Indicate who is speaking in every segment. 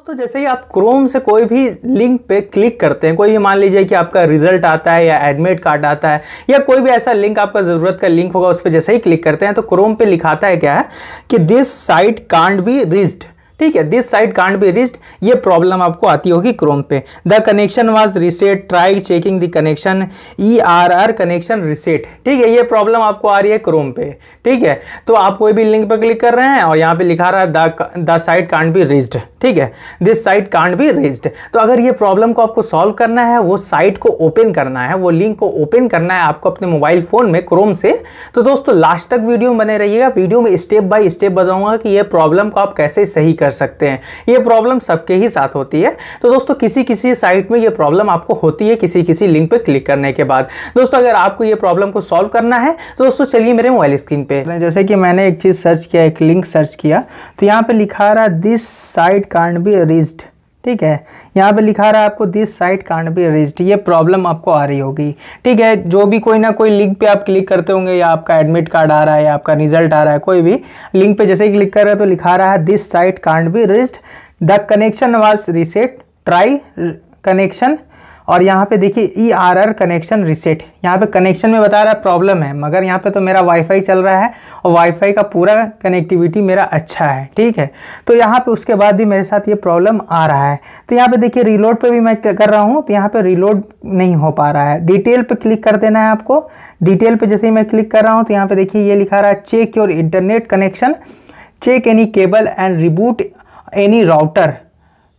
Speaker 1: दोस्तों जैसे ही आप क्रोम से कोई भी लिंक पे क्लिक करते हैं कोई भी मान लीजिए कि आपका रिजल्ट आता है या एडमिट कार्ड आता है या कोई भी ऐसा लिंक आपका ज़रूरत का लिंक होगा उस पर जैसे ही क्लिक करते हैं तो क्रोम पे लिखाता है क्या है कि this site can't be reached ठीक है this site can't be reached ये प्रॉब्लम आपको आती होगी क्रोम पे the connection was reset try checking the connection E R R connection reset ठीक है ये प्रॉब्लम आपको आ रही है क्रोम पे ठीक है तो आप कोई भी लिंक पर क्लिक कर रहे हैं और यहाँ पे लिखा रहा है the site can't be reached ठीक है this site can't be reached तो अगर ये प्रॉब्लम को आपको सॉल्व करना है वो साइट को ओपन करना है वो लिंक को ओपन करना है आपको अपने मोबाइल फ़ोन में क्रोम से तो दोस्तों लास्ट तक वीडियो में बने रहिएगा वीडियो में स्टेप बाय स्टेप बताऊंगा कि ये प्रॉब्लम को आप कैसे सही कर कर सकते हैं ये प्रॉब्लम सबके ही साथ होती है तो दोस्तों किसी किसी साइट में ये प्रॉब्लम आपको होती है किसी किसी लिंक पर क्लिक करने के बाद दोस्तों अगर आपको ये प्रॉब्लम को सॉल्व करना है तो दोस्तों चलिए मेरे मोबाइल स्क्रीन पर जैसे कि मैंने एक चीज़ सर्च किया एक लिंक सर्च किया तो यहाँ पर लिखा रहा this site can't be reached ठीक है यहाँ पे लिखा रहा है आपको this site can't be reached ये प्रॉब्लम आपको आ रही होगी ठीक है जो भी कोई ना कोई लिंक पे आप क्लिक करते होंगे या आपका एडमिट कार्ड आ रहा है या आपका रिजल्ट आ रहा है कोई भी लिंक पे जैसे ही क्लिक कर रहे हैं तो लिखा रहा है this site can't be reached the connection was reset try connection और यहाँ पे देखिए E R R connection reset यहाँ पे कनेक्शन में बता रहा है प्रॉब्लम है मगर यहाँ पे तो मेरा वाईफाई चल रहा है और वाईफाई का पूरा कनेक्टिविटी मेरा अच्छा है ठीक है तो यहाँ पे उसके बाद भी मेरे साथ ये प्रॉब्लम आ रहा है तो यहाँ पे देखिए रिलोड पे भी मैं कर रहा हूँ तो यहाँ पे रिलोड नहीं हो पा रहा है डिटेल पे क्लिक कर देना है आपको डिटेल पे जैसे ही मैं क्लिक कर रहा हूँ तो यहाँ पे देखिए ये लिखा रहा है check your internet connection check any cable and reboot any router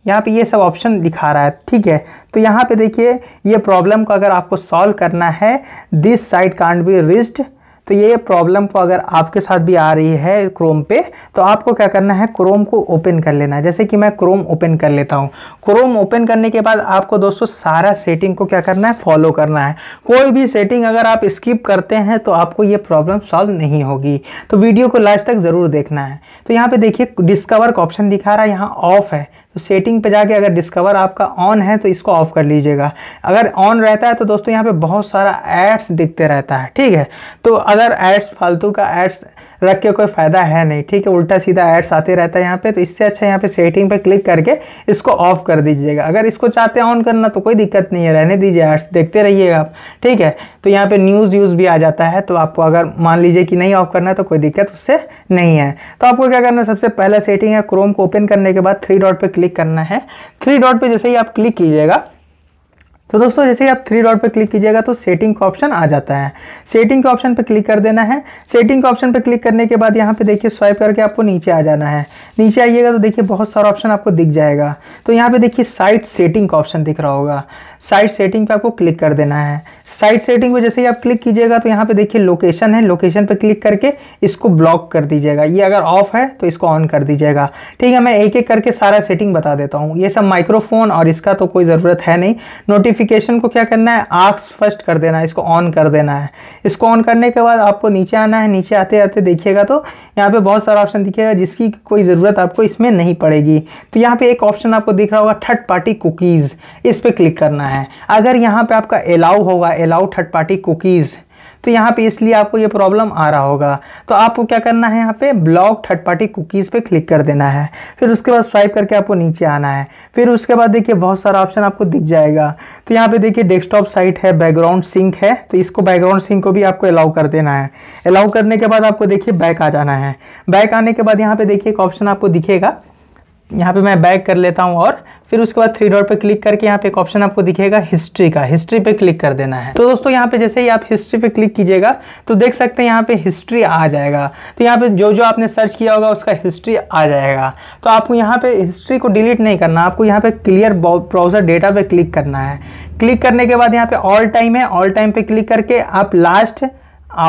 Speaker 1: यहाँ पे ये सब ऑप्शन दिखा रहा है ठीक है तो यहाँ पे देखिए ये प्रॉब्लम को अगर आपको सॉल्व करना है this site can't be reached तो ये प्रॉब्लम को अगर आपके साथ भी आ रही है क्रोम पे तो आपको क्या करना है क्रोम को ओपन कर लेना है जैसे कि मैं क्रोम ओपन कर लेता हूँ क्रोम ओपन करने के बाद आपको दोस्तों सारा सेटिंग को क्या करना है फॉलो करना है कोई भी सेटिंग अगर आप स्किप करते हैं तो आपको ये प्रॉब्लम सॉल्व नहीं होगी तो वीडियो को लास्ट तक ज़रूर देखना है तो यहाँ पर देखिए डिस्कवर का ऑप्शन दिखा रहा है यहाँ ऑफ है तो सेटिंग पे जाके अगर डिस्कवर आपका ऑन है तो इसको ऑफ़ कर लीजिएगा अगर ऑन रहता है तो दोस्तों यहाँ पे बहुत सारा एड्स दिखते रहता है ठीक है तो अगर एड्स फालतू का एड्स रख के कोई फ़ायदा है नहीं ठीक है उल्टा सीधा एड्स आते रहता है यहाँ पे तो इससे अच्छा यहाँ पे सेटिंग पे क्लिक करके इसको ऑफ़ कर दीजिएगा अगर इसको चाहते हैं ऑन करना तो कोई दिक्कत नहीं है रहने दीजिए एड्स देखते रहिएगा आप ठीक है तो यहाँ पे न्यूज़ यूज़ भी आ जाता है तो आपको अगर मान लीजिए कि नहीं ऑफ़ करना है तो कोई दिक्कत उससे नहीं है तो आपको क्या करना है सबसे पहला सेटिंग है क्रोम को ओपन करने के बाद थ्री डॉट पे क्लिक करना है थ्री डॉट पे जैसे ही आप क्लिक कीजिएगा तो दोस्तों जैसे ही आप थ्री डॉट पे क्लिक कीजिएगा तो सेटिंग का ऑप्शन आ जाता है सेटिंग के ऑप्शन पे क्लिक कर देना है सेटिंग के ऑप्शन पे क्लिक करने के बाद यहाँ पे देखिए स्वाइप करके आपको नीचे आ जाना है नीचे आइएगा तो देखिए बहुत सारा ऑप्शन आपको दिख जाएगा तो यहाँ पे देखिए साइट सेटिंग का ऑप्शन दिख रहा होगा साइट सेटिंग पे आपको क्लिक कर देना है साइट सेटिंग पे जैसे ही आप क्लिक कीजिएगा तो यहाँ पे देखिए लोकेशन है लोकेशन पे क्लिक करके इसको ब्लॉक कर दीजिएगा ये अगर ऑफ है तो इसको ऑन कर दीजिएगा ठीक है मैं एक एक करके सारा सेटिंग बता देता हूँ ये सब माइक्रोफोन और इसका तो कोई ज़रूरत है नहीं नोटिफिकेशन को क्या करना है आक्स फर्स्ट कर देना है इसको ऑन कर देना है इसको ऑन करने के बाद आपको नीचे आना है नीचे आते आते देखिएगा तो यहाँ पे बहुत सारा ऑप्शन दिखेगा जिसकी कोई ज़रूरत आपको इसमें नहीं पड़ेगी तो यहाँ पे एक ऑप्शन आपको दिख रहा होगा थर्ड पार्टी कुकीज़ इस पर क्लिक करना है अगर यहाँ पे आपका अलाउ होगा अलाउ थर्ड पार्टी कुकीज़ तो यहाँ पे इसलिए आपको ये प्रॉब्लम आ रहा होगा तो आपको क्या करना है यहाँ पे ब्लॉक थर्ड पार्टी कुकीज़ पे क्लिक कर देना है फिर उसके बाद स्वाइप करके आपको नीचे आना है फिर उसके बाद देखिए बहुत सारा ऑप्शन आपको दिख जाएगा तो यहाँ पे देखिए डेस्कटॉप साइट है बैकग्राउंड सिंक है तो इसको बैकग्राउंड सिंक को भी आपको अलाउ कर देना है अलाउ करने के बाद आपको देखिए बैक आ जाना है बैक आने के बाद यहाँ पे देखिए एक ऑप्शन आपको दिखेगा यहाँ पे मैं बैक कर लेता हूँ और फिर उसके बाद थ्री डॉट पर क्लिक करके यहाँ पे एक ऑप्शन आपको दिखेगा हिस्ट्री का हिस्ट्री पे क्लिक कर देना है तो दोस्तों यहाँ पे जैसे ही आप हिस्ट्री पे क्लिक कीजिएगा तो देख सकते हैं यहाँ पे हिस्ट्री आ जाएगा तो यहाँ पे जो जो आपने सर्च किया होगा उसका हिस्ट्री आ जाएगा तो आपको यहाँ पे हिस्ट्री को डिलीट नहीं करना आपको यहाँ पे क्लियर ब्राउजर डेटा पे क्लिक करना है क्लिक करने के बाद यहाँ पे ऑल टाइम है ऑल टाइम पे क्लिक करके आप लास्ट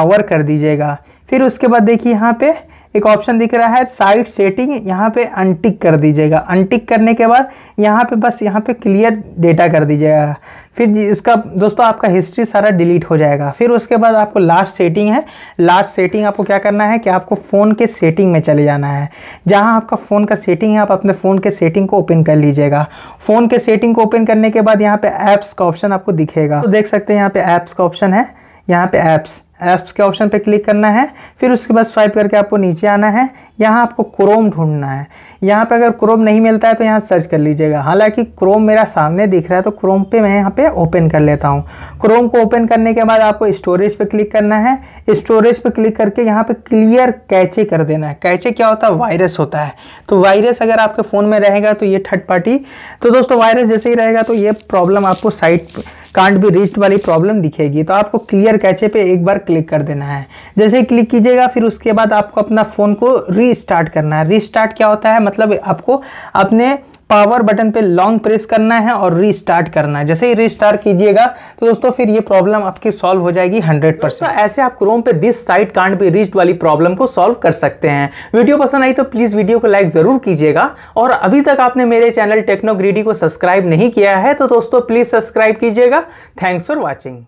Speaker 1: आवर कर दीजिएगा फिर उसके बाद देखिए यहाँ पे एक ऑप्शन दिख रहा है साइट सेटिंग यहाँ पे अनटिक कर दीजिएगा अनटिक करने के बाद यहाँ पे बस यहाँ पे क्लियर डेटा कर दीजिएगा फिर इसका दोस्तों आपका हिस्ट्री सारा डिलीट हो जाएगा फिर उसके बाद आपको लास्ट सेटिंग है लास्ट सेटिंग आपको क्या करना है कि आपको फ़ोन के सेटिंग में चले जाना है जहां आपका फ़ोन का सेटिंग है आप अपने फ़ोन के सेटिंग को ओपन कर लीजिएगा फ़ोन के सेटिंग को ओपन करने के बाद यहाँ पे ऐप्स का ऑप्शन आपको दिखेगा तो देख सकते हैं यहाँ पर ऐप्स का ऑप्शन है यहाँ पे ऐप्स ऐप्स के ऑप्शन पे क्लिक करना है फिर उसके बाद स्वाइप करके आपको नीचे आना है यहाँ आपको क्रोम ढूंढना है यहाँ पे अगर क्रोम नहीं मिलता है तो यहाँ सर्च कर लीजिएगा हालांकि क्रोम मेरा सामने दिख रहा है तो क्रोम पे मैं यहाँ पे ओपन कर लेता हूँ क्रोम को ओपन करने के बाद आपको स्टोरेज पे क्लिक करना है स्टोरेज पे क्लिक करके यहाँ पे क्लियर कैचे कर देना है कैचे क्या होता है वायरस होता है तो वायरस अगर आपके फ़ोन में रहेगा तो ये थर्ड पार्टी तो दोस्तों वायरस जैसे ही रहेगा तो ये प्रॉब्लम आपको साइट कांट भी रिस्ट वाली प्रॉब्लम दिखेगी तो आपको क्लियर कैचे पे एक बार क्लिक कर देना है जैसे ही क्लिक कीजिएगा फिर उसके बाद आपको अपना फ़ोन को रीस्टार्ट करना है रीस्टार्ट क्या होता है मतलब आपको अपने पावर बटन पे लॉन्ग प्रेस करना है और रीस्टार्ट करना है जैसे ही रीस्टार्ट कीजिएगा तो दोस्तों फिर ये प्रॉब्लम आपकी सॉल्व हो जाएगी 100 परसेंट ऐसे आप क्रोम पे दिस साइट कांड पे रीस्ट वाली प्रॉब्लम को सॉल्व कर सकते हैं वीडियो पसंद आई तो प्लीज़ वीडियो को लाइक ज़रूर कीजिएगा और अभी तक आपने मेरे चैनल टेक्नोग्रीडी को सब्सक्राइब नहीं किया है तो दोस्तों प्लीज़ सब्सक्राइब कीजिएगा थैंक्स फॉर वॉचिंग